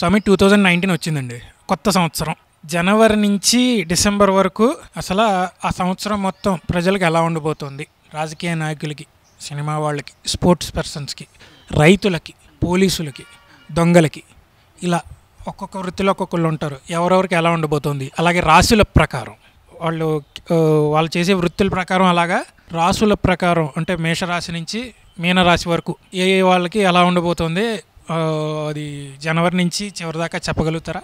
స్వామి two thousand nineteen వచ్చిందండి కొత్త సంవత్సరం జనవరి నుంచి డిసెంబర్ వరకు అసలు ఆ సంవత్సరం మొత్తం ప్రజలకు ఎలా ఉండబోతోంది రాజకీయ నాయకులకి సినిమా వాళ్ళకి స్పోర్ట్స్ పర్సన్స్కి రైతులకి పోలీసులకి దొంగలకి ఇలా ఒక్కొక్క వృత్తిలో ఒక్కొక్కళ్ళు ఉంటారు ఎవరెవరికి ఎలా ఉండబోతుంది అలాగే రాశుల ప్రకారం వాళ్ళు వాళ్ళు చేసే వృత్తుల ప్రకారం అలాగా రాసుల ప్రకారం అంటే మేషరాశి నుంచి మీనరాశి వరకు ఏ వాళ్ళకి ఎలా ఉండబోతుంది అది జనవరి నుంచి చివరి దాకా చెప్పగలుగుతారా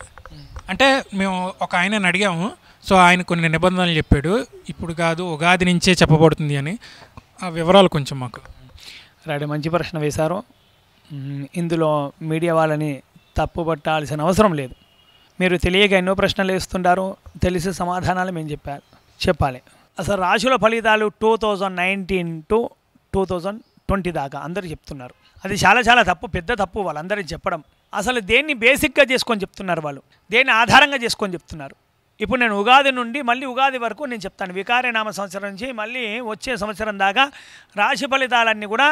అంటే మేము ఒక ఆయనని అడిగాము సో ఆయన కొన్ని నిబంధనలు చెప్పాడు ఇప్పుడు కాదు ఉగాది నుంచే చెప్పబడుతుంది అని ఆ వివరాలు కొంచెం మాకు రైట్ మంచి ప్రశ్న వేశారు ఇందులో మీడియా వాళ్ళని తప్పుపట్టాల్సిన అవసరం లేదు మీరు తెలియక ఎన్నో ప్రశ్నలు వేస్తుంటారు తెలిసి సమాధానాలు మేము చెప్పాలి చెప్పాలి అసలు రాశుల ఫలితాలు two thousand nineteen to two thousand twenty దాకా అందరూ చెప్తున్నారు అది చాలా చాలా తప్పు పెద్ద తప్పు వాళ్ళందరికీ చెప్పడం అసలు దేన్ని బేసిక్గా చేసుకొని చెప్తున్నారు వాళ్ళు దేన్ని ఆధారంగా చేసుకొని చెప్తున్నారు ఇప్పుడు నేను ఉగాది నుండి మళ్ళీ ఉగాది వరకు నేను చెప్తాను వికారనామ సంవత్సరం నుంచి మళ్ళీ వచ్చే సంవత్సరం దాకా రాశి ఫలితాలన్నీ కూడా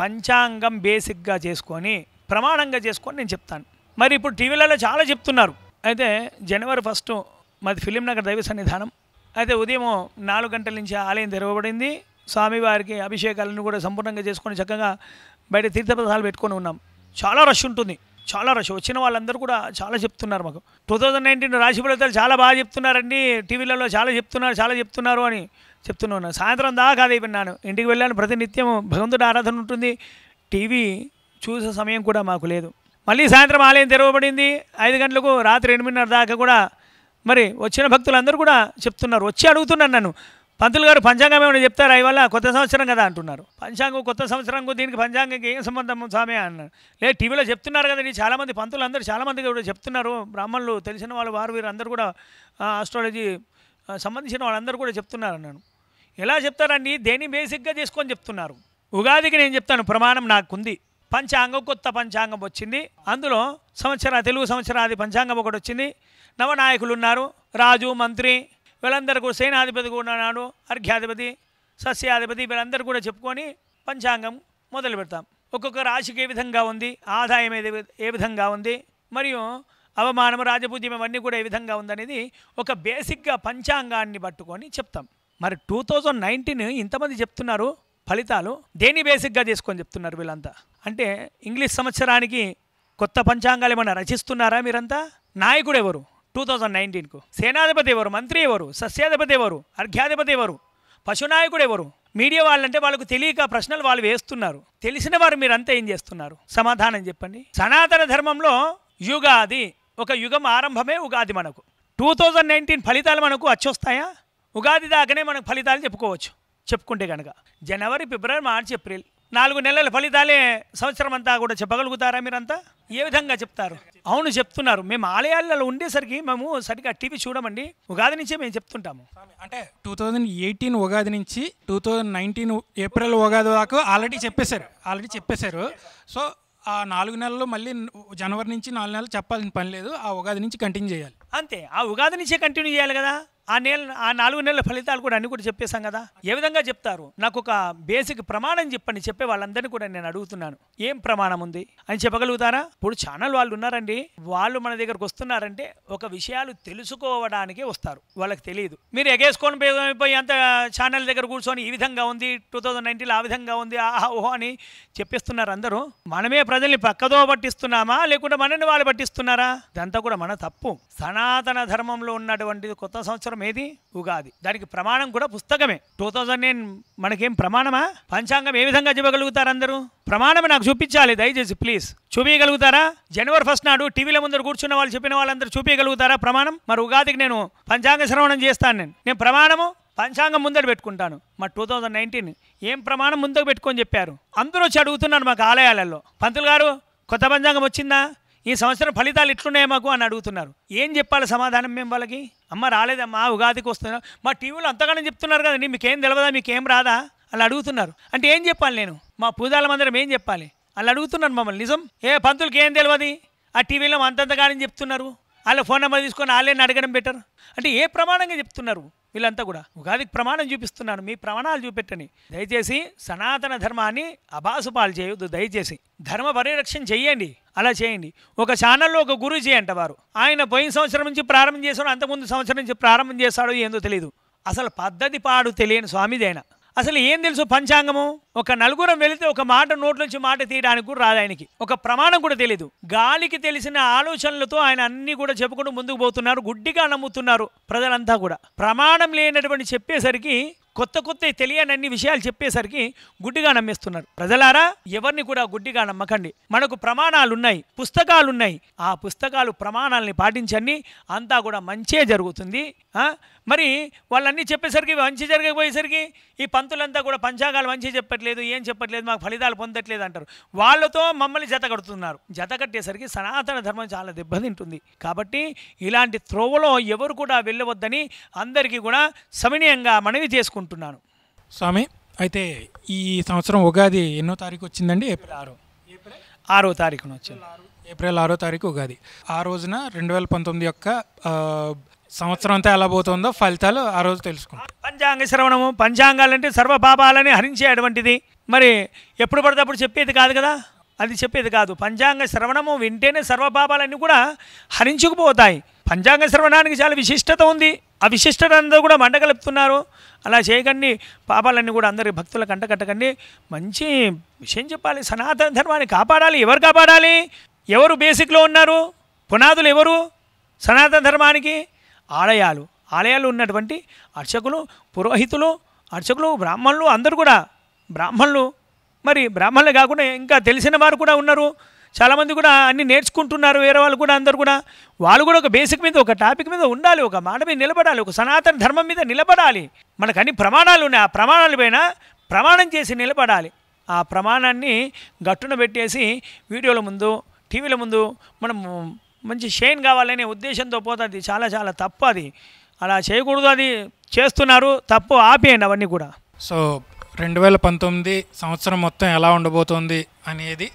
పంచాంగం బేసిక్గా చేసుకొని ప్రమాణంగా చేసుకొని నేను చెప్తాను మరి ఇప్పుడు టీవీలలో చాలా చెప్తున్నారు అయితే జనవరి ఫస్ట్ మాది ఫిలిం నగర్ దైవ సన్నిధానం అయితే ఉదయం నాలుగు గంటల నుంచి ఆలయం తెరవబడింది స్వామివారికి అభిషేకాలను కూడా సంపూర్ణంగా చేసుకొని చక్కగా బయట తీర్థప్రసాలు పెట్టుకొని ఉన్నాం చాలా రష్ ఉంటుంది చాలా రష్ వచ్చిన వాళ్ళందరూ కూడా చాలా చెప్తున్నారు మాకు టూ థౌజండ్ నైన్టీన్ రాశి ఫలితాలు చాలా బాగా చెప్తున్నారండి టీవీలలో చాలా చెప్తున్నారు చాలా చెప్తున్నారు అని చెప్తున్నాను సాయంత్రం దాకా అది అయిపోయినాను ఇంటికి వెళ్ళాను ప్రతినిత్యం భగవంతుడు ఆరాధన ఉంటుంది టీవీ చూసే సమయం కూడా మాకు లేదు మళ్ళీ సాయంత్రం ఆలయం తెరవబడింది ఐదు గంటలకు రాత్రి ఎనిమిదిన్నర దాకా కూడా మరి వచ్చిన భక్తులందరూ కూడా చెప్తున్నారు వచ్చి అడుగుతున్నాను నన్ను పంతులు గారు పంచాంగం ఏమైనా అవి వల్ల కొత్త సంవత్సరం కదా అంటున్నారు పంచాంగం కొత్త సంవత్సరంకు దీనికి పంచాంగం ఏం సంబంధం స్వామి అన్నారు లేదు టీవీలో చెప్తున్నారు కదండి చాలామంది పంతులు అందరూ చాలామంది కూడా చెప్తున్నారు బ్రాహ్మణులు తెలిసిన వాళ్ళు వారు వీరు అందరూ కూడా ఆస్ట్రాలజీ సంబంధించిన వాళ్ళందరూ కూడా చెప్తున్నారు అన్నాను ఎలా చెప్తారండి దేని బేసిక్గా చేసుకొని చెప్తున్నారు ఉగాదికి నేను చెప్తాను ప్రమాణం నాకుంది పంచాంగం కొత్త పంచాంగం వచ్చింది అందులో సంవత్సర తెలుగు సంవత్సరాది పంచాంగం ఒకటి వచ్చింది నవనాయకులు ఉన్నారు రాజు మంత్రి వీళ్ళందరూ కూడా సేనాధిపతి కూడా నాడు అర్ఘ్యాధిపతి సస్యాధిపతి వీళ్ళందరూ కూడా చెప్పుకొని పంచాంగం మొదలు పెడతాం ఒక్కొక్క రాశికి ఏ విధంగా ఉంది ఆదాయం ఏది ఏ విధంగా ఉంది మరియు అవమానం రాజపూజ్యం ఇవన్నీ కూడా ఏ విధంగా ఉందనేది ఒక బేసిక్గా పంచాంగాన్ని పట్టుకొని చెప్తాం మరి టూ థౌజండ్ నైన్టీన్ ఇంతమంది చెప్తున్నారు ఫలితాలు దేని బేసిక్గా చేసుకొని చెప్తున్నారు వీళ్ళంతా అంటే ఇంగ్లీష్ సంవత్సరానికి కొత్త పంచాంగాలు ఏమైనా రచిస్తున్నారా మీరంతా నాయకుడు ఎవరు టూ థౌజండ్ నైన్టీన్కు సేనాధిపతి ఎవరు మంత్రి ఎవరు సస్యాధిపతి ఎవరు అర్ఘ్యాధిపతి ఎవరు పశునాయకుడు ఎవరు మీడియా వాళ్ళంటే వాళ్ళకు తెలియక ప్రశ్నలు వాళ్ళు వేస్తున్నారు తెలిసిన వారు మీరంతా ఏం చేస్తున్నారు సమాధానం చెప్పండి సనాతన ధర్మంలో యుగాది ఒక యుగం ఆరంభమే ఉగాది మనకు టూ థౌజండ్ నైన్టీన్ ఫలితాలు మనకు వచ్చొస్తాయా ఉగాది దాకానే మనకు ఫలితాలు చెప్పుకోవచ్చు చెప్పుకుంటే కనుక జనవరి ఫిబ్రవరి మార్చ్ ఏప్రిల్ నాలుగు నెలల ఫలితాలే సంవత్సరం అంతా కూడా చెప్పగలుగుతారా మీరంతా ఏ విధంగా చెప్తారు అవును చెప్తున్నారు మేము ఆలయాలలో ఉండేసరికి మేము సరిగ్గా టీవీ చూడమండి ఉగాది నుంచే మేము చెప్తుంటాము అంటే టూ థౌజండ్ ఎయిటీన్ ఉగాది నుంచి two thousand nineteen April Ugadi దాకా ఆల్రెడీ చెప్పేశారు ఆల్రెడీ చెప్పేశారు సో ఆ నాలుగు నెలలు మళ్ళీ జనవరి నుంచి నాలుగు నెలలు చెప్పాల్సిన పని లేదు ఆ ఉగాది నుంచి కంటిన్యూ చేయాలి అంతే ఆ ఉగాది నుంచే కంటిన్యూ చేయాలి కదా ఆ నెల ఆ నాలుగు నెలల ఫలితాలు కూడా అన్ని కూడా చెప్పేశాం కదా ఏ విధంగా చెప్తారు నాకు ఒక బేసిక్ ప్రమాణం చెప్పండి చెప్పే వాళ్ళందరినీ కూడా నేను అడుగుతున్నాను ఏం ప్రమాణం ఉంది అని చెప్పగలుగుతారా ఇప్పుడు ఛానల్ వాళ్ళు ఉన్నారండి వాళ్ళు మన దగ్గరకు వస్తున్నారంటే ఒక విషయాలు తెలుసుకోవడానికి వస్తారు వాళ్ళకి తెలియదు మీరు ఎగేసుకొని పోయి అంత ఛానల్ దగ్గర కూర్చొని ఈ విధంగా ఉంది టూ థౌజండ్ నైన్టీన్లో ఆ విధంగా ఉంది ఆహా ఓహో అని చెప్పేస్తున్నారు అందరూ మనమే ప్రజల్ని పక్కదో పట్టిస్తున్నామా లేకుంటే మనని వాళ్ళు పట్టిస్తున్నారా ఇదంతా కూడా మన తప్పు సనాతన ధర్మంలో ఉన్నటువంటి కొత్త సంవత్సరం పుస్తకం ఏది ఉగాది దానికి ప్రమాణం కూడా పుస్తకమే టూ థౌజండ్ నైన్ మనకేం ప్రమాణమా పంచాంగం ఏ విధంగా చెప్పగలుగుతారు అందరూ ప్రమాణం నాకు చూపించాలి దయచేసి ప్లీజ్ చూపించగలుగుతారా జనవరి ఫస్ట్ నాడు టీవీల ముందర కూర్చున్న వాళ్ళు చెప్పిన వాళ్ళందరూ చూపించగలుగుతారా ప్రమాణం మరి ఉగాదికి నేను పంచాంగ శ్రవణం చేస్తాను నేను నేను ప్రమాణము పంచాంగం ముందర పెట్టుకుంటాను మా టూ థౌజండ్ నైన్టీన్ ఏం ప్రమాణం ముందుకు పెట్టుకొని చెప్పారు అందరూ వచ్చి అడుగుతున్నారు మాకు ఆలయాలలో పంతులు గారు కొత్త పంచాంగం వచ్చిందా ఈ సంవత్సరం ఫలితాలు ఇట్లున్నాయో మాకు అని అడుగుతున్నారు ఏం చెప్పాలి సమాధానం మేము వాళ్ళకి అమ్మ రాలేదమ్మా ఉగాదికి వస్తున్నా మా టీవీలో అంతగానే చెప్తున్నారు కదండి మీకేం తెలియదా మీకేం రాదా అలా అడుగుతున్నారు అంటే ఏం చెప్పాలి నేను మా పూజాల మందిరం ఏం చెప్పాలి అలా అడుగుతున్నాను మమ్మల్ని నిజం ఏ పంతులకి ఏం తెలియదు ఆ టీవీలో అంతంతగానే చెప్తున్నారు వాళ్ళ ఫోన్ నెంబర్ తీసుకొని వాళ్ళే అడగడం బెటర్ అంటే ఏ ప్రమాణంగా చెప్తున్నారు వీళ్ళంతా కూడా ఉగాదికి ప్రమాణం చూపిస్తున్నాను మీ ప్రమాణాలు చూపెట్టని దయచేసి సనాతన ధర్మాన్ని పాలు చేయొద్దు దయచేసి ధర్మ పరిరక్షణ చేయండి అలా చేయండి ఒక ఛానల్లో ఒక గురుజీ అంట వారు ఆయన పోయిన సంవత్సరం నుంచి ప్రారంభం చేశాడు అంతకుముందు సంవత్సరం నుంచి ప్రారంభం చేశాడో ఏందో తెలియదు అసలు పద్ధతి పాడు తెలియని స్వామిదైనా అసలు ఏం తెలుసు పంచాంగము ఒక నలుగురం వెళితే ఒక మాట నోట్లోంచి మాట తీయడానికి కూడా రాదు ఆయనకి ఒక ప్రమాణం కూడా తెలియదు గాలికి తెలిసిన ఆలోచనలతో ఆయన అన్ని కూడా చెప్పుకుంటూ ముందుకు పోతున్నారు గుడ్డిగా నమ్ముతున్నారు ప్రజలంతా కూడా ప్రమాణం లేనటువంటి చెప్పేసరికి కొత్త కొత్త తెలియనన్ని విషయాలు చెప్పేసరికి గుడ్డిగా నమ్మేస్తున్నారు ప్రజలారా ఎవరిని కూడా గుడ్డిగా నమ్మకండి మనకు ప్రమాణాలున్నాయి పుస్తకాలున్నాయి ఆ పుస్తకాలు ప్రమాణాలని పాటించండి అంతా కూడా మంచే జరుగుతుంది మరి వాళ్ళన్నీ చెప్పేసరికి మంచి జరగకపోయేసరికి ఈ పంతులంతా కూడా పంచాంగాలు మంచి చెప్పట్లేదు ఏం చెప్పట్లేదు మాకు ఫలితాలు పొందట్లేదు అంటారు వాళ్ళతో మమ్మల్ని జత కడుతున్నారు జత కట్టేసరికి సనాతన ధర్మం చాలా దెబ్బతింటుంది కాబట్టి ఇలాంటి త్రోవలో ఎవరు కూడా వెళ్ళవద్దని అందరికీ కూడా సమనీయంగా మనవి చేసుకుంటున్నాను స్వామి అయితే ఈ సంవత్సరం ఉగాది ఎన్నో తారీఖు వచ్చిందండి ఏప్రిల్ ఆరు ఆరో తారీఖున వచ్చింది ఏప్రిల్ ఆరో తారీఖు ఉగాది ఆ రోజున రెండు వేల పంతొమ్మిది యొక్క సంవత్సరం అంతా ఎలా పోతుందో ఫలితాలు ఆ రోజు తెలుసుకుంటాం పంచాంగ శ్రవణము పంచాంగాలంటే సర్వ పాపాలని హరించేటువంటిది మరి ఎప్పుడు పడితే అప్పుడు చెప్పేది కాదు కదా అది చెప్పేది కాదు పంచాంగ శ్రవణము వింటేనే సర్వపాపాలన్నీ కూడా హరించుకుపోతాయి పంచాంగ శ్రవణానికి చాలా విశిష్టత ఉంది ఆ విశిష్టత అందరూ కూడా మండగలుపుతున్నారు అలా చేయకండి పాపాలన్నీ కూడా అందరి కంట కట్టకండి మంచి విషయం చెప్పాలి సనాతన ధర్మాన్ని కాపాడాలి ఎవరు కాపాడాలి ఎవరు బేసిక్లో ఉన్నారు పునాదులు ఎవరు సనాతన ధర్మానికి ఆలయాలు ఆలయాలు ఉన్నటువంటి అర్చకులు పురోహితులు అర్చకులు బ్రాహ్మణులు అందరూ కూడా బ్రాహ్మణులు మరి బ్రాహ్మణులు కాకుండా ఇంకా తెలిసిన వారు కూడా ఉన్నారు చాలామంది కూడా అన్ని నేర్చుకుంటున్నారు వేరే వాళ్ళు కూడా అందరు కూడా వాళ్ళు కూడా ఒక బేసిక్ మీద ఒక టాపిక్ మీద ఉండాలి ఒక మాట మీద నిలబడాలి ఒక సనాతన ధర్మం మీద నిలబడాలి మనకు అన్ని ప్రమాణాలు ఉన్నాయి ఆ ప్రమాణాల పైన ప్రమాణం చేసి నిలబడాలి ఆ ప్రమాణాన్ని గట్టున పెట్టేసి వీడియోల ముందు టీవీల ముందు మనం మంచి షైన్ కావాలనే ఉద్దేశంతో పోతుంది చాలా చాలా తప్పు అది అలా చేయకూడదు అది చేస్తున్నారు తప్పు ఆపేయండి అవన్నీ కూడా సో రెండు వేల పంతొమ్మిది సంవత్సరం మొత్తం ఎలా ఉండబోతోంది అనేది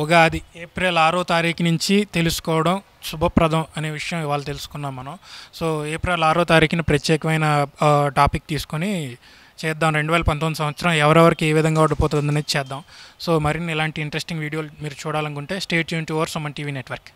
ఉగాది ఏప్రిల్ ఆరో తారీఖు నుంచి తెలుసుకోవడం శుభప్రదం అనే విషయం ఇవాళ తెలుసుకున్నాం మనం సో ఏప్రిల్ ఆరో తారీఖున ప్రత్యేకమైన టాపిక్ తీసుకొని చేద్దాం రెండు వేల పంతొమ్మిది సంవత్సరం ఎవరెవరికి ఏ విధంగా ఉండిపోతుంది అనేది చేద్దాం సో మరిన్ని ఇలాంటి ఇంట్రెస్టింగ్ వీడియోలు మీరు చూడాలనుకుంటే stay tuned to Samman TV network